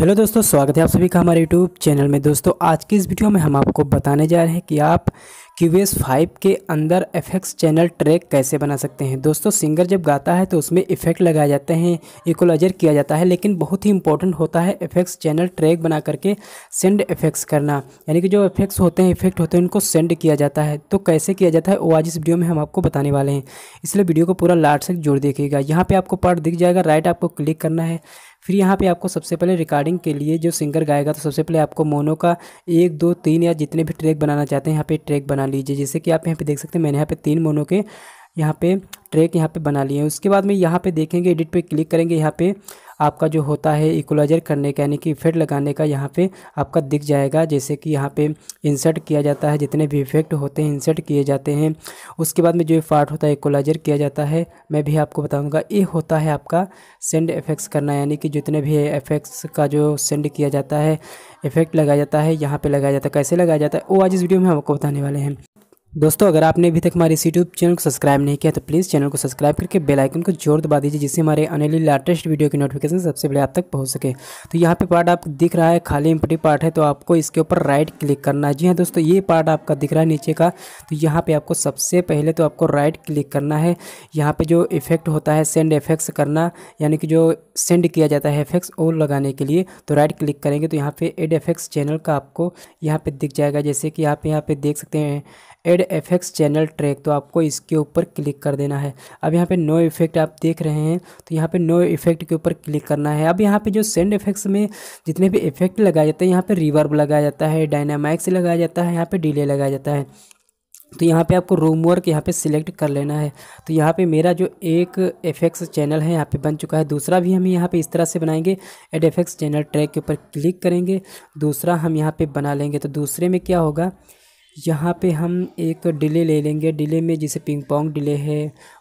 hello दोस्तों स्वागत है आप सभी का हमारे यूट्यूब चैनल में दोस्तों आज की इस वीडियो में हम आपको बताने जा रहे हैं कि आप क्यू एस फाइव के अंदर एफेक्स चैनल ट्रैक कैसे बना सकते हैं दोस्तों सिंगर जब गाता है तो उसमें इफेक्ट लगाए जाते हैं इकोलाइजर किया जाता है लेकिन बहुत ही इंपॉर्टेंट होता है एफेक्स चैनल ट्रैक बना करके सेंड इफेक्ट्स करना यानी कि जो इफेक्ट्स होते हैं इफेक्ट होते हैं उनको सेंड किया जाता है तो कैसे किया जाता है वो आज इस वीडियो में हम आपको बताने वाले हैं इसलिए वीडियो को पूरा लाट से जोड़ देखिएगा यहाँ पर आपको पार्ट दिख जाएगा राइट आपको क्लिक करना है फिर यहाँ पे आपको सबसे पहले रिकॉर्डिंग के लिए जो सिंगर गाएगा तो सबसे पहले आपको मोनो का एक दो तीन या जितने भी ट्रैक बनाना चाहते हैं यहाँ पे ट्रैक बना लीजिए जैसे कि आप यहाँ पे देख सकते हैं मैंने यहाँ पे तीन मोनो के यहाँ पे ट्रैक यहाँ पे बना लिए हैं उसके बाद में यहाँ पे देखेंगे एडिट पे क्लिक करेंगे यहाँ पे आपका जो होता है इक्वलाइजर करने का यानी कि इफेक्ट लगाने का यहाँ पे आपका दिख जाएगा जैसे कि यहाँ पे इंसर्ट किया जाता है जितने भी इफेक्ट होते हैं इंसर्ट किए जाते हैं उसके बाद में जो पार्ट होता है इक्वलाइजर किया जाता है मैं भी आपको बताऊँगा ये होता है आपका सेंड इफेक्ट्स करना यानी कि जितने भी इफेक्ट्स का जो सेंड किया जाता है इफेक्ट लगाया जाता है यहाँ पर लगाया जाता है कैसे लगाया जाता है वो आज इस वीडियो में हम आपको बताने वाले हैं दोस्तों अगर आपने अभी तक हमारे इस यूट्यूब चैनल को सब्सक्राइब नहीं किया तो प्लीज़ चैनल को सब्सक्राइब करके बेल आइकन को जोर दबा दीजिए जिससे हमारे आने वाली लेटेस्ट वीडियो की नोटिफिकेशन सबसे पहले आप तक पहुंच सके तो यहाँ पे पार्ट आप दिख रहा है खाली इम्पटी पार्ट है तो आपको इसके ऊपर राइट क्लिक करना है जी हाँ दोस्तों ये पार्ट आपका दिख रहा है नीचे का तो यहाँ पर आपको सबसे पहले तो आपको राइट क्लिक करना है यहाँ पर जो इफेक्ट होता है सेंड इफेक्ट्स करना यानी कि जो सेंड किया जाता है इफेक्ट्स वो लगाने के लिए तो राइट क्लिक करेंगे तो यहाँ पर एड एफेक्ट्स चैनल का आपको यहाँ पर दिख जाएगा जैसे कि आप यहाँ पर देख सकते हैं एड एफेक्ट्स चैनल ट्रैक तो आपको इसके ऊपर क्लिक कर देना है अब यहाँ पे नो इफेक्ट आप देख रहे हैं तो यहाँ पे नो इफेक्ट के ऊपर क्लिक करना है अब यहाँ पे जो सेंड इफेक्ट्स में जितने भी इफेक्ट लगाए जाते हैं यहाँ पे रिवर्ब लगाया जाता है डायनामाइक्स लगाया जाता है यहाँ पे डिले लगाया जाता है तो यहाँ पे आपको रूम वर्क यहाँ पे सिलेक्ट कर लेना है तो यहाँ पे मेरा जो एक एफेक्स चैनल है यहाँ पे बन चुका है दूसरा भी हम यहाँ पे इस तरह से बनाएंगे एड एफेक्स चैनल ट्रैक के ऊपर क्लिक करेंगे दूसरा हम यहाँ पे बना लेंगे तो दूसरे में क्या होगा यहाँ पे हम एक डिले ले लेंगे डिले में जैसे पिंग पोंग डिले है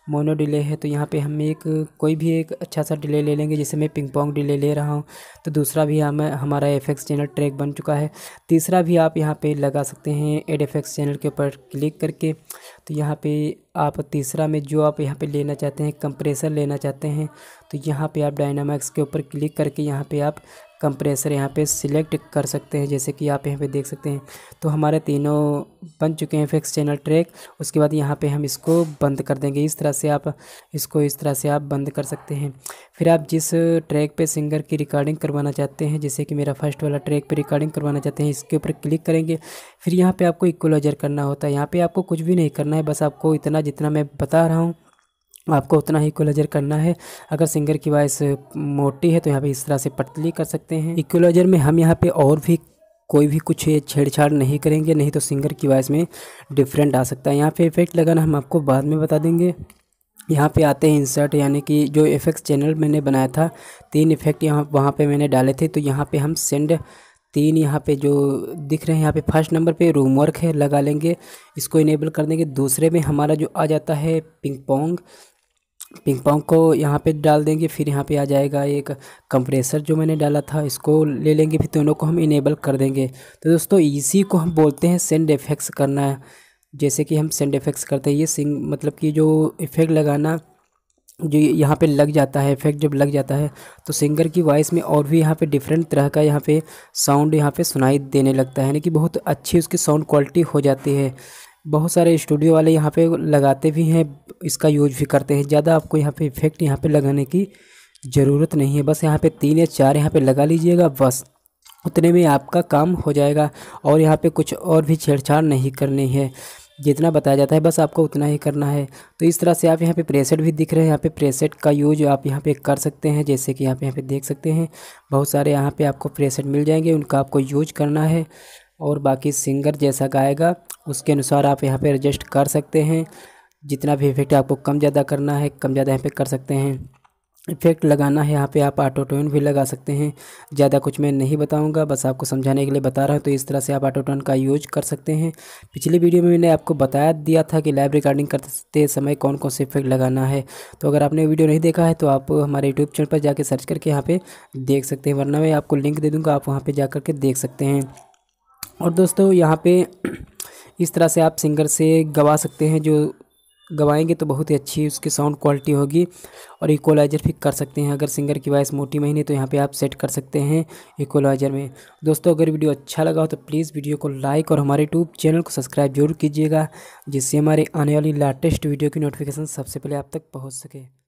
मोनो डिले है तो यहाँ पे हम एक कोई भी एक अच्छा सा डिले ले लेंगे जैसे मैं पिंग पोंग डिले ले रहा हूँ तो दूसरा भी हम हमारा एफ एक्स चैनल ट्रैक बन चुका है तीसरा भी आप यहाँ पे लगा सकते हैं एड एफ एक्स चैनल के ऊपर क्लिक करके तो यहाँ पर आप तीसरा में जो आप यहाँ पर लेना चाहते हैं कंप्रेसर लेना चाहते हैं तो यहाँ पर आप डायनामिक्स के ऊपर क्लिक करके यहाँ पर आप कंप्रेसर यहाँ पे सिलेक्ट कर सकते हैं जैसे कि आप यहाँ पे देख सकते हैं तो हमारे तीनों बन चुके हैं फिक्स चैनल ट्रैक उसके बाद यहाँ पे हम इसको बंद कर देंगे इस तरह से आप इसको इस तरह से आप बंद कर सकते हैं फिर आप जिस ट्रैक पे सिंगर की रिकॉर्डिंग करवाना चाहते हैं जैसे कि मेरा फर्स्ट वाला ट्रैक पर रिकॉर्डिंग करवाना चाहते हैं इसके ऊपर क्लिक करेंगे फिर यहाँ पर आपको इक्वलाइजर करना होता है यहाँ पर आपको कुछ भी नहीं करना है बस आपको इतना जितना मैं बता रहा हूँ आपको उतना ही इक्वलाइजर करना है अगर सिंगर की वॉइस मोटी है तो यहाँ पे इस तरह से पतली कर सकते हैं इक्वलाइजर में हम यहाँ पे और भी कोई भी कुछ छेड़छाड़ नहीं करेंगे नहीं तो सिंगर की वॉइस में डिफरेंट आ सकता है यहाँ पे इफेक्ट लगाना हम आपको बाद में बता देंगे यहाँ पे आते हैं इंसर्ट यानी कि जो इफेक्ट चैनल मैंने बनाया था तीन इफेक्ट यहाँ वहाँ पर मैंने डाले थे तो यहाँ पर हम सेंड तीन यहाँ पे जो दिख रहे हैं यहाँ पे फर्स्ट नंबर पे रूम वर्क है लगा लेंगे इसको इनेबल कर देंगे दूसरे में हमारा जो आ जाता है पिंग पोंग पिंग पॉन्ग को यहाँ पे डाल देंगे फिर यहाँ पे आ जाएगा एक कंप्रेसर जो मैंने डाला था इसको ले लेंगे फिर दोनों को हम इनेबल कर देंगे तो दोस्तों इसी को हम बोलते हैं सेंड इफेक्ट्स करना है जैसे कि हम सेंड इफेक्ट्स करते हैं ये सिंग मतलब कि जो इफ़ेक्ट लगाना जो यहाँ पे लग जाता है इफेक्ट जब लग जाता है तो सिंगर की वॉइस में और भी यहाँ पे डिफरेंट तरह का यहाँ पे साउंड यहाँ पे सुनाई देने लगता है यानी कि बहुत अच्छी उसकी साउंड क्वालिटी हो जाती है बहुत सारे स्टूडियो वाले यहाँ पे लगाते भी हैं इसका यूज भी करते हैं ज़्यादा आपको यहाँ पे इफेक्ट यहाँ पे लगाने की ज़रूरत नहीं है बस यहाँ पे तीन या चार यहाँ पे लगा लीजिएगा बस उतने में आपका काम हो जाएगा और यहाँ पे कुछ और भी छेड़छाड़ नहीं करनी है जितना बताया जाता है बस आपको उतना ही करना है तो इस तरह से आप यहाँ पे प्रेसेट भी दिख रहे हैं यहाँ पे प्रेसेट का यूज आप यहाँ पे कर सकते हैं जैसे कि आप यहाँ पे देख सकते हैं बहुत सारे यहाँ पे आपको प्रेसेट मिल जाएंगे उनका आपको यूज करना है और बाकी सिंगर जैसा गाएगा उसके अनुसार आप यहाँ पे एडजस्ट कर सकते हैं जितना भी इफेक्ट आपको कम ज़्यादा करना है कम ज़्यादा यहाँ पे कर सकते हैं इफेक्ट लगाना है यहाँ पे आप ऑटो टोन भी लगा सकते हैं ज़्यादा कुछ मैं नहीं बताऊंगा बस आपको समझाने के लिए बता रहा हूँ तो इस तरह से आप ऑटो टोन का यूज कर सकते हैं पिछली वीडियो में मैंने आपको बताया दिया था कि लाइव रिकॉर्डिंग करते समय कौन कौन से इफेक्ट लगाना है तो अगर आपने वीडियो नहीं देखा है तो आप हमारे यूट्यूब चैनल पर जाकर सर्च करके यहाँ पर देख सकते हैं वरना मैं आपको लिंक दे दूँगा आप वहाँ पर जा के देख सकते हैं और दोस्तों यहाँ पर इस तरह से आप सिंगर से गवा सकते हैं जो गवाएंगे तो बहुत ही अच्छी उसकी साउंड क्वालिटी होगी और इक्वलाइजर भी कर सकते हैं अगर सिंगर की वॉइस मोटी महीने तो यहाँ पे आप सेट कर सकते हैं इक्वलाइजर में दोस्तों अगर वीडियो अच्छा लगा हो तो प्लीज़ वीडियो को लाइक और हमारे यूट्यूब चैनल को सब्सक्राइब जरूर कीजिएगा जिससे हमारे आने वाली लेटेस्ट वीडियो की नोटिफिकेशन सबसे पहले आप तक पहुँच सके